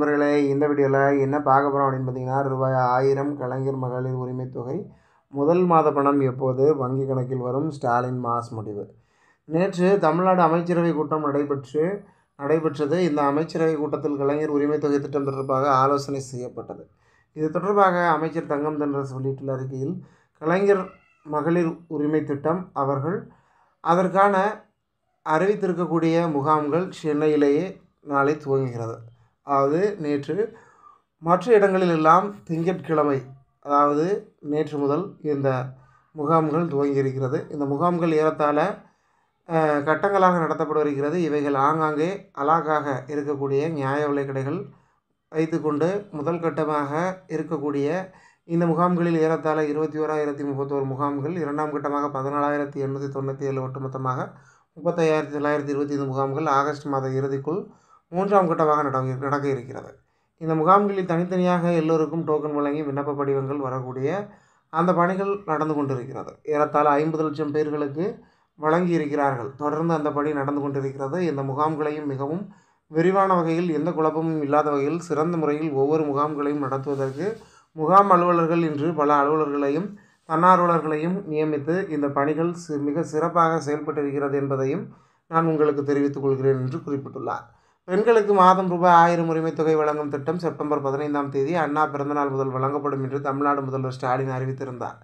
நண்பர்களே இந்த வீடியோவில் என்ன பார்க்க போகிறோம் அப்படின்னு பார்த்தீங்கன்னா ரூபாய் ஆயிரம் கலைஞர் மகளிர் உரிமை தொகை முதல் மாத பணம் எப்போது வங்கி கணக்கில் வரும் ஸ்டாலின் மாஸ் முடிவு நேற்று தமிழ்நாடு அமைச்சரவை கூட்டம் நடைபெற்று நடைபெற்றது இந்த அமைச்சரவை கூட்டத்தில் கலைஞர் உரிமை தொகை திட்டம் தொடர்பாக ஆலோசனை செய்யப்பட்டது இது தொடர்பாக அமைச்சர் தங்கம் தென்றரசு வெளியிட்டுள்ள அறிக்கையில் கலைஞர் மகளிர் உரிமை திட்டம் அவர்கள் அதற்கான அறிவித்திருக்கக்கூடிய முகாம்கள் சென்னையிலேயே நாளை துவங்குகிறது அதாவது நேற்று மற்ற இடங்களிலெல்லாம் திங்கட்கிழமை அதாவது நேற்று முதல் இந்த முகாம்கள் துவங்கி இருக்கிறது இந்த முகாம்கள் ஏறத்தாழ கட்டங்களாக நடத்தப்பட வருகிறது இவைகள் ஆங்காங்கே அழகாக இருக்கக்கூடிய நியாய விலை கடைகள் வைத்துக்கொண்டு முதல் கட்டமாக இருக்கக்கூடிய இந்த முகாம்களில் ஏறத்தாழ இருபத்தி ஓராயிரத்தி முப்பத்தோரு முகாம்கள் இரண்டாம் கட்டமாக பதினாலாயிரத்தி எண்ணூற்றி தொண்ணூற்றி ஏழு ஒட்டுமொத்தமாக முப்பத்தையாயிரத்தி தொள்ளாயிரத்தி இருபத்தி ஐந்து முகாம்கள் ஆகஸ்ட் மாத இறுதிக்குள் மூன்றாம் கட்டமாக நட நடக்க இருக்கிறது இந்த முகாம்களில் தனித்தனியாக எல்லோருக்கும் டோக்கன் வழங்கி விண்ணப்ப படிவங்கள் வரக்கூடிய அந்த பணிகள் நடந்து கொண்டிருக்கிறது ஏறத்தால் ஐம்பது லட்சம் பேர்களுக்கு வழங்கி இருக்கிறார்கள் தொடர்ந்து அந்த பணி நடந்து கொண்டிருக்கிறது இந்த முகாம்களையும் மிகவும் விரிவான வகையில் எந்த குழப்பமும் இல்லாத வகையில் சிறந்த முறையில் ஒவ்வொரு முகாம்களையும் நடத்துவதற்கு முகாம் அலுவலர்கள் இன்று பல அலுவலர்களையும் தன்னார்வலர்களையும் நியமித்து இந்த பணிகள் மிக சிறப்பாக செயல்பட்டிருக்கிறது என்பதையும் நான் உங்களுக்கு தெரிவித்துக் கொள்கிறேன் என்று குறிப்பிட்டுள்ளார் பெண்களுக்கு மாதம் ரூபாய் ஆயிரம் உரிமை தொகை வழங்கும் திட்டம் செப்டம்பர் பதினைந்தாம் தேதி அண்ணா பிறந்தநாள் முதல் வழங்கப்படும் என்று தமிழ்நாடு முதல்வர் ஸ்டாலின் அறிவித்திருந்தார்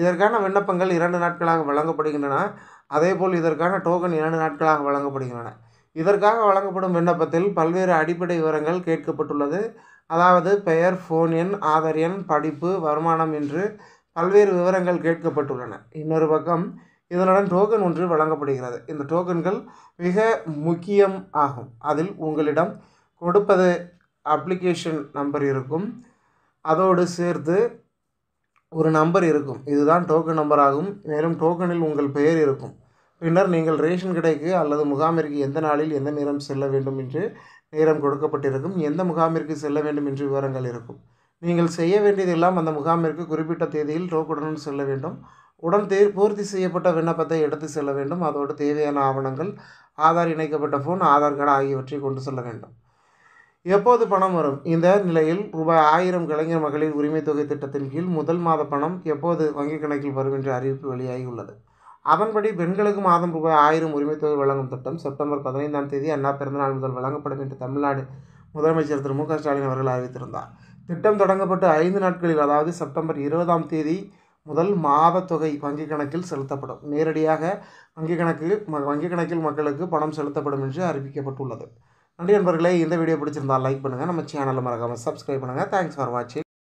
இதற்கான விண்ணப்பங்கள் இரண்டு நாட்களாக வழங்கப்படுகின்றன அதேபோல் இதற்கான டோக்கன் இரண்டு நாட்களாக வழங்கப்படுகின்றன இதற்காக வழங்கப்படும் விண்ணப்பத்தில் பல்வேறு அடிப்படை விவரங்கள் கேட்கப்பட்டுள்ளது அதாவது பெயர் ஃபோன் எண் ஆதார் எண் படிப்பு வருமானம் என்று பல்வேறு விவரங்கள் கேட்கப்பட்டுள்ளன இன்னொரு பக்கம் இதனுடன் டோக்கன் ஒன்று வழங்கப்படுகிறது இந்த டோக்கன்கள் மிக முக்கியம் ஆகும் அதில் உங்களிடம் கொடுப்பது அப்ளிகேஷன் நம்பர் இருக்கும் அதோடு சேர்த்து ஒரு நம்பர் இருக்கும் இதுதான் டோக்கன் நம்பர் ஆகும் மேலும் டோக்கனில் உங்கள் பெயர் இருக்கும் பின்னர் நீங்கள் ரேஷன் கடைக்கு அல்லது முகாமிற்கு எந்த நாளில் எந்த நேரம் செல்ல வேண்டும் என்று நேரம் கொடுக்கப்பட்டிருக்கும் எந்த முகாமிற்கு செல்ல வேண்டும் என்று விவரங்கள் இருக்கும் நீங்கள் செய்ய வேண்டியதெல்லாம் அந்த முகாமிற்கு குறிப்பிட்ட தேதியில் டோக்கனுடன் செல்ல வேண்டும் உடன் தே பூர்த்தி செய்யப்பட்ட விண்ணப்பத்தை எடுத்து செல்ல வேண்டும் அதோடு தேவையான ஆவணங்கள் ஆதார் இணைக்கப்பட்ட ஃபோன் ஆதார் கார்டு ஆகியவற்றை கொண்டு செல்ல வேண்டும் எப்போது பணம் வரும் இந்த நிலையில் ரூபாய் ஆயிரம் கலைஞர் மகளிர் உரிமை தொகை திட்டத்தின் கீழ் முதல் மாத பணம் எப்போது வங்கிக் கணக்கில் வரும் என்ற அறிவிப்பு வெளியாகியுள்ளது அதன்படி பெண்களுக்கு மாதம் ரூபாய் ஆயிரம் உரிமைத்தொகை வழங்கும் திட்டம் செப்டம்பர் பதினைந்தாம் தேதி அண்ணா பிறந்தநாள் முதல் வழங்கப்படும் என்று தமிழ்நாடு முதலமைச்சர் திரு மு க ஸ்டாலின் அவர்கள் அறிவித்திருந்தார் திட்டம் தொடங்கப்பட்டு ஐந்து நாட்களில் அதாவது செப்டம்பர் இருபதாம் தேதி முதல் மாத தொகை வங்கிக் கணக்கில் செலுத்தப்படும் நேரடியாக வங்கிக் கணக்கு வங்கிக் கணக்கில் மக்களுக்கு பணம் செலுத்தப்படும் என்று அறிவிக்கப்பட்டுள்ளது நன்றி நண்பர்களே இந்த வீடியோ பிடிச்சிருந்தால் லைக் பண்ணுங்கள் நம்ம சேனலில் மறக்காமல் சப்ஸ்கிரைப் பண்ணுங்கள் தேங்க்ஸ் ஃபார் வாட்சிங்